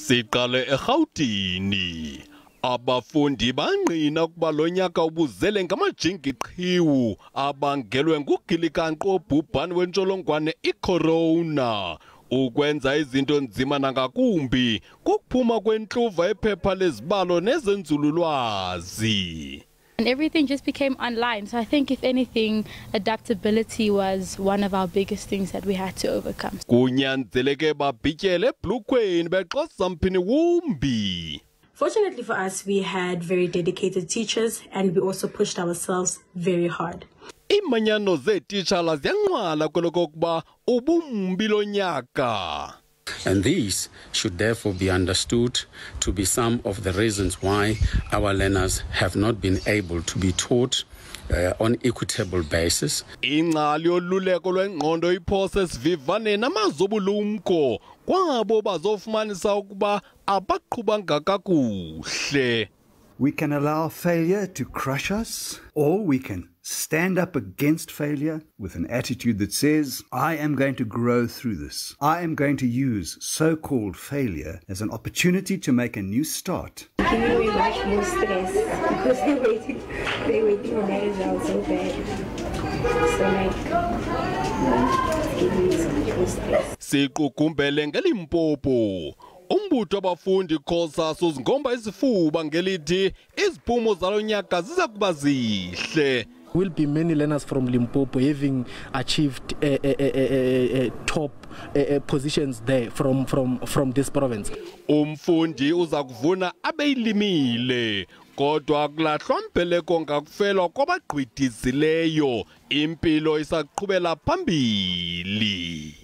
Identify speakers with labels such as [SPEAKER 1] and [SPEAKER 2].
[SPEAKER 1] Siqale eRhawutini. Abafundi bangqina ukuba lo nyaka ubuzele ngamajingiqhiwu abangelwe ngugilikanqo obhubhane wentsholongwane icorona ukwenza izinto nzima nangakumbi kukuphuma kwentluva ephepha lezibalo nezenzululwazi
[SPEAKER 2] and everything just became online. So I think, if anything, adaptability was one of our biggest things that we had to overcome. Fortunately for us, we had very dedicated teachers and we also pushed ourselves very hard.
[SPEAKER 1] And these should therefore be understood to be some of the reasons why our learners have not been able to be taught uh, on equitable basis yoluleko lwengqondo iphose sivivane namazobulumko kwabo bazofumanisa ukuba
[SPEAKER 2] abaqhubanga kakuhle we can allow failure to crush us, or we can stand up against failure with an attitude that says, I am going to grow through this. I am going to use so called failure as an opportunity to make a new start. Can you know, much more stressed because they are waiting, they are waiting on their results so bad. So, like,
[SPEAKER 1] siqukumbele ngelimpopo umbutho wabafundi khosaso uzingomba isifuba ngelithi iziphumo zalo nyaka ziza kuba zihle will be many learners from Limpopo having achieved uh, uh, uh, top eh, eh, positions there from, from, from this province. Umfundi uza kuvuna abeyilimile kodwa kulahlwambeleko ngakufelwa kwabagqwidizileyo impilo isaqhubela phambili.